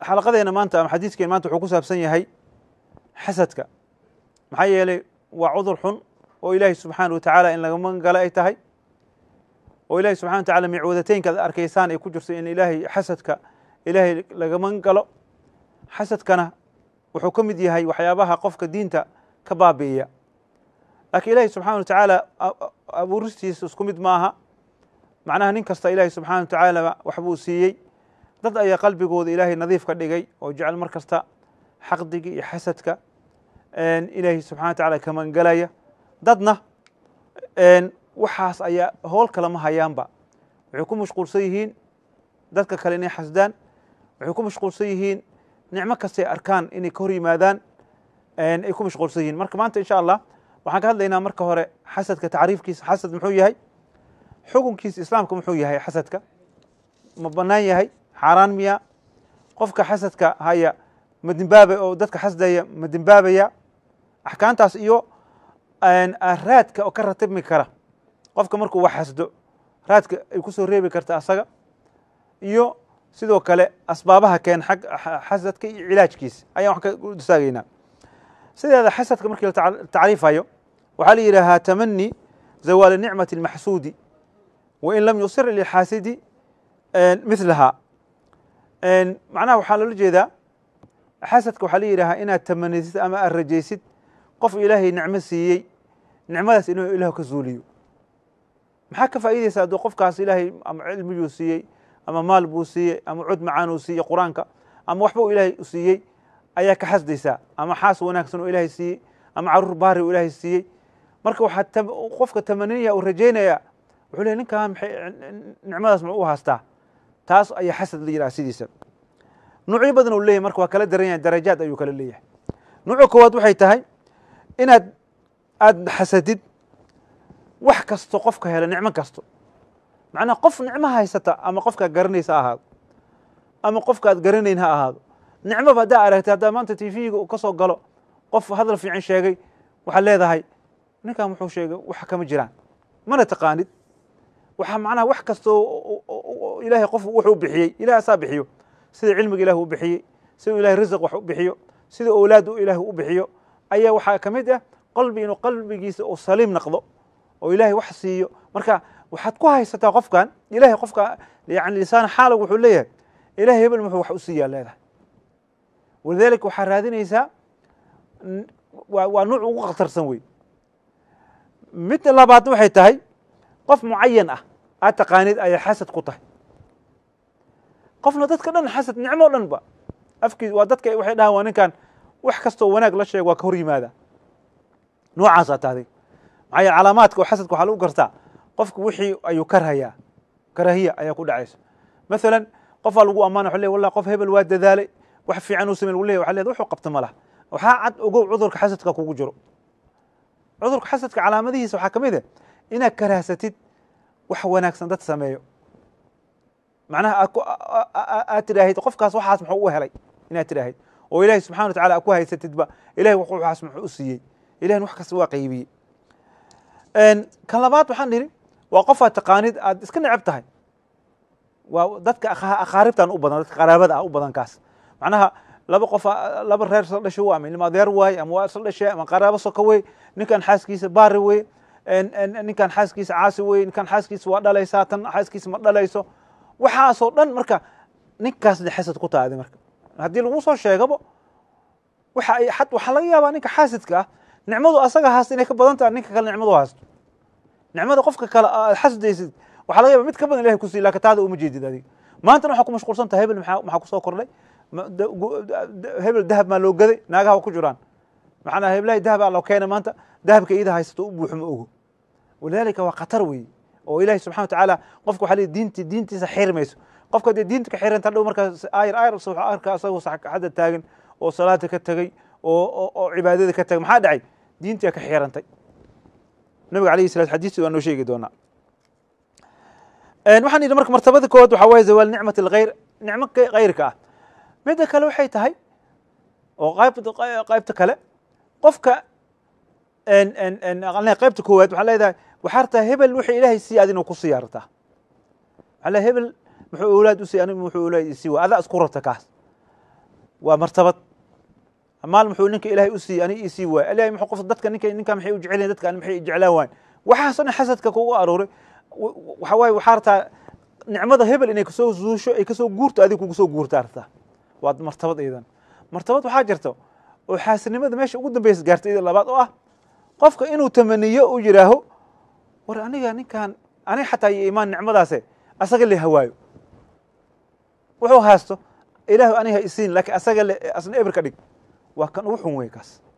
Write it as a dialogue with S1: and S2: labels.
S1: xalaqadeena maanta ama xadiidkeen maanta wuxuu ku saabsan yahay xasadka maxaa yeelay waa cudur xun oo ilaahay subxaana wa tacaala in lagama magan ay tahay oo ilahay subxana wa tacala micwadateynka ad arkaysaan ay ku jirto in ilaahay xasadka ilaahay lagama galo xasadkana wuxuu ka mid yahay waxyaabaha qofka diinta ka baabi'iya laakiin ilaahay subxana wa tacaala abuuristiisa isku mid maaha macnaha nin kasta ilaahay subxana wa tacaala waxbuu siiyey dad ayaa qalbigooda ilaahay nadiif ka dhigay oo jecel mar kasta xaqdiga iyo xasadka ilaahay subxana wa tacala kamangalaya dadna waxaas ayaa howl kalama hayaanba waxay ku mashquulsan yihiin dadka kale inay xasdaan waxay ku mashquulsan yihiin nicmo kastay arkaan inay ka hor yimaadaan ay ku mashquulsan yihiin marka maanta insha allah waxaan ka hadlaynaa marka hore xasadka tacriifkiisa xasad muxuu yahay xukunkiisa islaamka muxuu yahay xasadka ma bannaan yahay xaaraan miya qofka xasadka haya madimbaaba oo dadka xasdaya ma axkaantaas iyo ah, raadka oo ka ratibmi kara qofka markuu wax xasdo raadka ay kusoo reebi karta asaga iyo sidoo kale asbaabaha keen xag ah, xasadka iyo cilaajkiisa ayaan wax ka istaagaynaa sideeda xasadka markii la tacriifayo waxaa la yidhaahaa tamani zawaali nicmati اlmaxsuudi wain lam yusir lilxaasidi milaha macnaha waxaa loola jeedaa xasadka waxaa la yidhaahaa inaad tamanaysid ama aad rajaysid qof ilaahay nicmo siiyey nicmadaas inuu ilahu ka zuuliyo maxaa ka faa'iidaysa hadduu qofkaas ilaahay ama cilmiyuu siiyey ama maal buu siiyey ama cud macaan siiyey qur-aanka ama waxba uu ilaahay siiyey ayaa ka xasdaysaa ama xaas wanaagsan uu ilaahay siiyey ama caruur baari uu ilaahay siiyey marka waxaa qofka tamaniya uu rajaynaya wuxuu lehy ninkaa nicmadaas muxuu u haastaa taas ayaa xasad la yidhaha sidiisa nuucyo badan u leeyahy marka waa kala daran yahay darajaad ayuu kala leeyahay nuuca koowaad waxay tahay inaad aad xasadid wax kasto qofka hela nicmo kasto macnaa qof nicmo haysata ama qofkaad garanaysa ha ahaado ama qofka aad garanayn ha ahaado nicmoba haddaa aragtay haddaa maanta tv-ga u ka galo qof hadal fiican sheegay waxaad leedahay ninkaa wuxuu sheegay wax kama jiraan mana taqaanid waxa macnaha wax kastoo ilaahay qof wuxuu bixiyey ilahay asaa bixiyo sida cilmiga ilaah u bixiyey sidau ilahay risiq wax u bixiyo sida owlaadu ilaah u bixiyo ayaa waxaa ka mid ah qalbi inuu qalbigiisa uu saliim naqdo oo ilaahay wax siiyo marka waxaad ku haysataa qofkan ilahay qofka yani lisaan xaalag wuxuu leeyahay ilahay hebel muxuu wax u siiyaa leedahay walidaalika waxaa raadinaysaa waa nuuc ugu khatarsan wey midda labaadna waxay tahay qof mucayan ah aad taqaanid ayaa xasad ku tahay qofna dadka dhan xasad nicmo o dhan ba afkiis waa dadka waxay dhahaan waa ninkan wax kastoo wanaag la sheego waa ka hor yimaada noocaasaa tahday maxaa yeel calaamaadka oo xasadka waxaa lagu gartaa qofku wixii ayuu karhayaa karahiya ayaa ku dhacaysa masalan qofaa lagu ammaana waxu ley wallah qof hebel waa dadaalay wax fiican uu sameyn wuleya waxa leedahay wuxuu qabta ma laha waxaa cad ogow cudurka xasadka kugu jiro cudurka xasadka calaamadihiisa waxaa ka mid ah inaad karaahsatid wax wanaagsan dad sameeyo macnaha aad tidhaahid qofkaas waxaas muxuu u helay inaad tidhaahid oo ilahi subxana wa tacala a ku haysatidba ilahi waxaas muxuu u siiyey ilahin wax kasta waa qaybiyey kan labaad waxaan idhi waa qofaad taqaanid aad iska necab tahay waa dadka aqaaribtan u badan dadka qaraabada ah u badan kaas macnaha laba qof laba reer isla dhasho w ama ilma adeer waaye ama waa isla dhashe ama qaraabo soko wey ninkan xaaskiisa baari wey ninkan xaaskiisa caasi wey ninkan xaaskiisa waa dhalaysaa tan xaaskiisa ma dhalayso waxaasoo dhan marka ninkaasna xasad ku taadi marka haddii lagu soo sheegabo waxaa laga yaabaa ninka xaasidka ah nicmadu asaga haasta inay ka badan taha ninka kale nicmadu haasto nicmada qofka kale aad ah, ah, xasdaysid waxa laga yaba mid ka badan ilahay kusii lakin taada uma jeedid adiga maantana waxaa ku mashqulsan taha hebel maxaa kusoo kordhay hebel dahab maa loo gaday naagaha wa ku jiraan macnaha heblahay dahab aa loo keena maanta dahabka iida haysato u buuxo ma ogo walidaalika waa khatar weeye oo ilahi subxana watacaala qofka waa diinti diintiisa xirmayso qofka dee diinta ka xiranta dhow markaas ayr ayr arka asagoo saxadda taagan oo salaada ka tegey oo oo cibaadada ka tagay maxaa dhacay diintia ka xirantay nabiga alayhi salat xadiisi waa noo sheegi doonaa waxaan idhi marka martabada koowaad waxaa waaye zawaal nicmati alkhayr nicmo khayrka ah midda kale waxay tahay oo qaybta kale qofka qaybta koowaad waxaan leedahay waxaa artaa hebel wx ilaahay siiy adina ku sii artaa maala hebel muxuu owlaad usiiy anig muxuu owlaad isii waay adaa isku rarta kaas waa martabad maal muxuu ninka ilaahay usiiy anig isii waay ilahay muxuu qof dadka ninka ninka maxay u jecelayn dadka ani maxay jeclaan waayn waxaasoo dhan xasadka kugu arooray waxa waaye waxaa artaa nicmada hebel inay kasoo zuusho ay kasoo guurto adig kugu soo guurta artaa waa martabad idan martabad waxaa jirta oo xaasinimada meesha ugu dambaysa gaarta ida labaad oo ah qofka inuu tamaniyo u yiraaho war aniga ninkan aniga xataa iyo imaan nicmadaase asaga le hawaayo wuxuu haysto ilaahu aniga isiin laakiin asaga le asna eber ka dhig waa kan ugu xun weye kaas